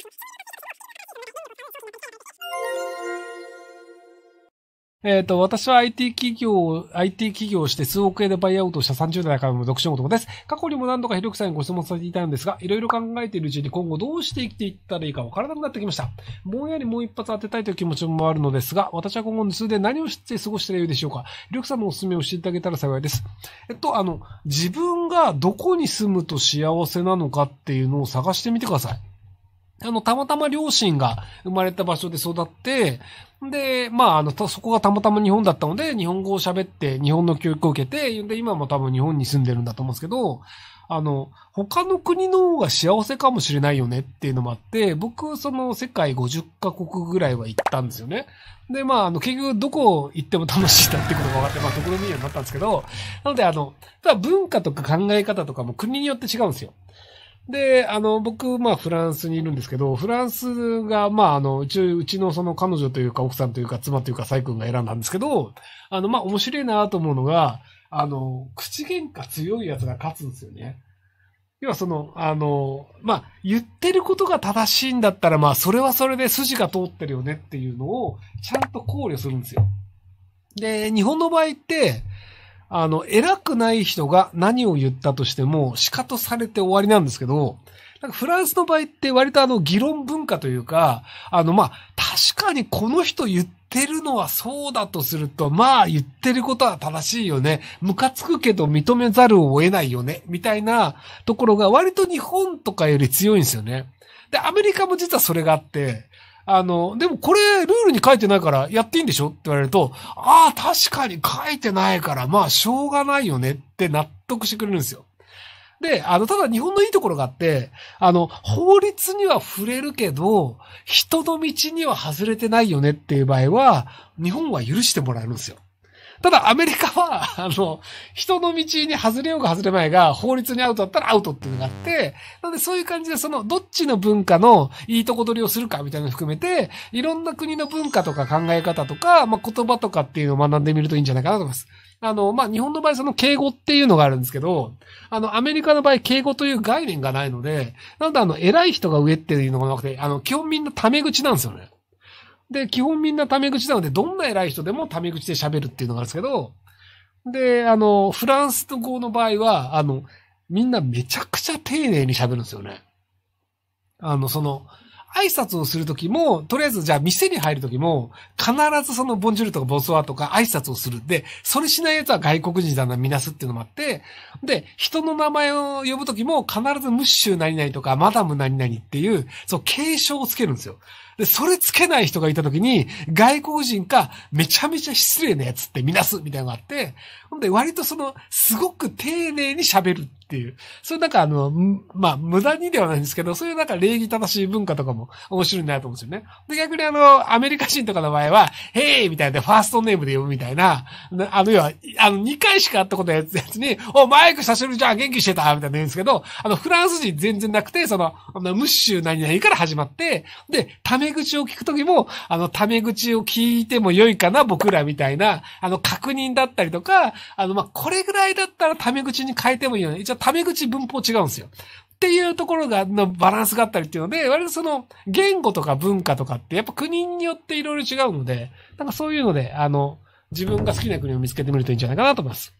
えっ、と、私は IT 企業、IT 企業をして数億円でバイアウトした30代からの独身男です。過去にも何度かひろきさんにご質問されていたんですが、いろいろ考えているうちに今後どうして生きていったらいいかわからなくなってきました。ぼんやりもう一発当てたいという気持ちもあるのですが、私は今後の数で何を知って過ごしたらいいでしょうか。ひろきさんのおすすめを教えてあげたら幸いです。えっと、あの、自分がどこに住むと幸せなのかっていうのを探してみてください。あの、たまたま両親が生まれた場所で育って、で、まあ、あの、そこがたまたま日本だったので、日本語を喋って、日本の教育を受けて、で、今も多分日本に住んでるんだと思うんですけど、あの、他の国の方が幸せかもしれないよねっていうのもあって、僕、その世界50カ国ぐらいは行ったんですよね。で、まあ、あの、結局どこ行っても楽しいなってことが分かって、まあ、ところ見るようになったんですけど、なので、あの、ただ文化とか考え方とかも国によって違うんですよ。で、あの、僕、まあ、フランスにいるんですけど、フランスが、まあ、あの、うち、うちのその彼女というか、奥さんというか、妻というか、サイ君が選んだんですけど、あの、まあ、面白いなと思うのが、あの、口喧嘩強いやつが勝つんですよね。要はその、あの、まあ、言ってることが正しいんだったら、まあ、それはそれで筋が通ってるよねっていうのを、ちゃんと考慮するんですよ。で、日本の場合って、あの、偉くない人が何を言ったとしても、仕方されて終わりなんですけど、なんかフランスの場合って割とあの議論文化というか、あのまあ、確かにこの人言ってるのはそうだとすると、まあ言ってることは正しいよね。ムカつくけど認めざるを得ないよね。みたいなところが割と日本とかより強いんですよね。で、アメリカも実はそれがあって、あの、でもこれルールに書いてないからやっていいんでしょって言われると、ああ、確かに書いてないから、まあしょうがないよねって納得してくれるんですよ。で、あの、ただ日本のいいところがあって、あの、法律には触れるけど、人の道には外れてないよねっていう場合は、日本は許してもらえるんですよ。ただアメリカは、あの、人の道に外れようが外れまいが、法律にアウトだったらアウトっていうのがあって、なんでそういう感じで、その、どっちの文化のいいとこ取りをするかみたいなの含めて、いろんな国の文化とか考え方とか、まあ、言葉とかっていうのを学んでみるといいんじゃないかなと思います。あの、まあ、日本の場合その敬語っていうのがあるんですけど、あの、アメリカの場合敬語という概念がないので、なのであの、偉い人が上っていうのがなくて、あの、基本みんなタメ口なんですよね。で、基本みんなタメ口なので、どんな偉い人でもタメ口で喋るっていうのがあるんですけど、で、あの、フランス語の場合は、あの、みんなめちゃくちゃ丁寧に喋るんですよね。あの、その、挨拶をするときも、とりあえずじゃあ店に入るときも、必ずそのボンジュールとかボスワとか挨拶をする。で、それしないやつは外国人だな、みなすっていうのもあって、で、人の名前を呼ぶときも必ずムッシュ何々とかマダム何々っていう、そう、継承をつけるんですよ。で、それつけない人がいたときに、外国人か、めちゃめちゃ失礼なやつってみなす、みたいなのがあって、ほんで、割とその、すごく丁寧に喋るっていう。そういうなんかあの、まあ、無駄にではないんですけど、そういうなんか礼儀正しい文化とかも面白いなと思うんですよね。で、逆にあの、アメリカ人とかの場合は、ヘイみたいな、ファーストネームで呼ぶみたいな、あの、要は、あの、2回しか会ったことやつやつに、お、マイク久しぶりじゃん、元気してたみたいな言うんですけど、あの、フランス人全然なくて、その、ムッシュ何々から始まって、で、タメ口を聞くときも、あの、タメ口を聞いても良いかな、僕らみたいな、あの、確認だったりとか、あの、まあ、これぐらいだったらタメ口に変えてもいいよね。一応タメ口文法違うんですよ。っていうところが、のバランスがあったりっていうので、割とその、言語とか文化とかって、やっぱ国によっていろいろ違うので、なんかそういうので、あの、自分が好きな国を見つけてみるといいんじゃないかなと思います。